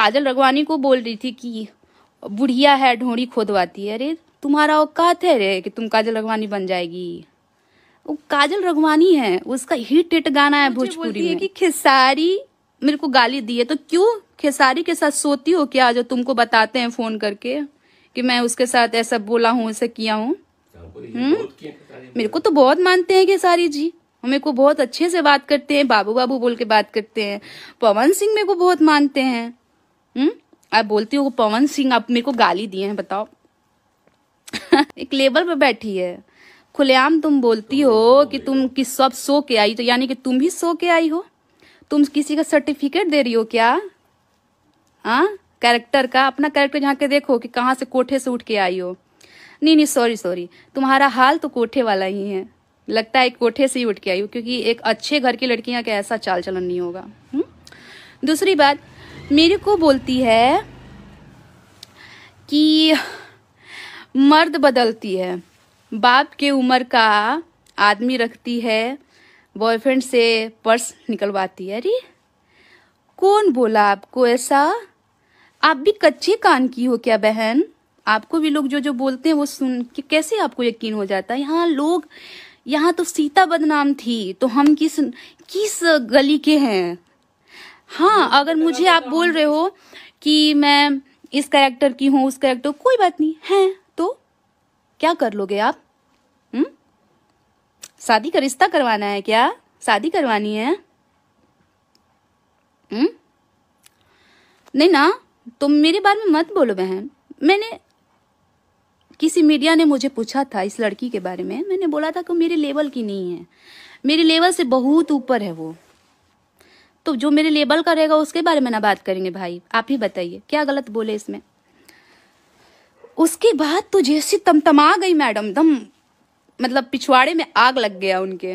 काजल रघवानी को बोल रही थी कि बुढ़िया है ढोड़ी खोदवाती है अरे तुम्हारा औकात है रे कि तुम काजल रघवानी बन जाएगी वो काजल रघवानी है उसका हिट हिट गाना है भोजपुरी में कि खेसारी मेरे को गाली दी है तो क्यों खेसारी के साथ सोती हो क्या जो तुमको बताते हैं फोन करके कि मैं उसके साथ ऐसा बोला हूँ ऐसा किया हूँ हम्म? मेरे को तो बहुत मानते हैं खेसारी जी मेरे को बहुत अच्छे से बात करते हैं बाबू बाबू बोल के बात करते हैं पवन सिंह मेरे को बहुत मानते हैं हम्म आप बोलती हो पवन सिंह आप मेरे को गाली दिए हैं बताओ एक लेबल पे बैठी है खुलेआम तुम बोलती हो कि तुम किस सब सो के आई तो यानी कि तुम भी सो के आई हो तुम किसी का सर्टिफिकेट दे रही हो क्या हाँ कैरेक्टर का अपना कैरेक्टर जहाँ के देखो कि कहाँ से कोठे से उठ के आई हो नहीं नहीं सॉरी सॉरी तुम्हारा हाल तो कोठे वाला ही है लगता है कोठे से ही उठ के आई हो क्योंकि एक अच्छे घर की लड़कियाँ का ऐसा चाल चलन नहीं होगा हुँ? हम्म? दूसरी बात मेरे को बोलती है कि मर्द बदलती है बाप के उम्र का आदमी रखती है बॉयफ्रेंड से पर्स निकलवाती है अरे कौन बोला आपको ऐसा आप भी कच्चे कान की हो क्या बहन आपको भी लोग जो जो बोलते हैं वो सुन के कैसे आपको यकीन हो जाता है यहाँ लोग यहाँ तो सीता बदनाम थी तो हम किस किस गली के हैं हाँ अगर मुझे आप बोल रहे हो कि मैं इस करेक्टर की हूँ उस करेक्टर कोई बात नहीं है तो क्या कर लोगे आप हम्म शादी का रिश्ता करवाना है क्या शादी करवानी है हम्म नहीं ना तुम मेरे बारे में मत बोलो बहन मैंने किसी मीडिया ने मुझे पूछा था इस लड़की के बारे में मैंने बोला था कि मेरे लेवल की नहीं है मेरे लेवल से बहुत ऊपर है वो तो जो मेरे लेबल का रहेगा उसके बारे में ना बात करेंगे भाई आप ही बताइए क्या गलत बोले इसमें उसके बाद तो जैसी तमतमा गई मैडम दम मतलब पिछवाड़े में आग लग गया उनके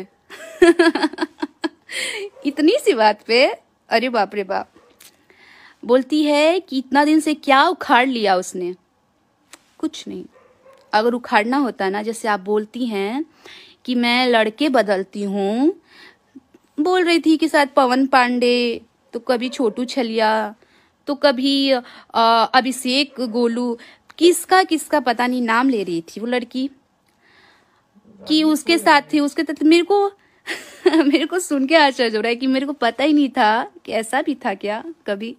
इतनी सी बात पे अरे बाप रे बाप बोलती है कि इतना दिन से क्या उखाड़ लिया उसने कुछ नहीं अगर उखाड़ना होता ना जैसे आप बोलती हैं कि मैं लड़के बदलती हूँ बोल रही थी कि शायद पवन पांडे तो कभी छोटू छलिया तो कभी अभिषेक गोलू किसका किसका पता नहीं नाम ले रही थी वो लड़की कि उसके साथ थी उसके तथा मेरे को मेरे को सुन के आश्चर्य हो रहा है कि मेरे को पता ही नहीं था कि ऐसा भी था क्या कभी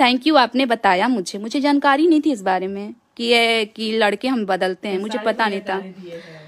थैंक यू आपने बताया मुझे मुझे जानकारी नहीं थी इस बारे में कि ये कि लड़के हम बदलते हैं मुझे पता नहीं था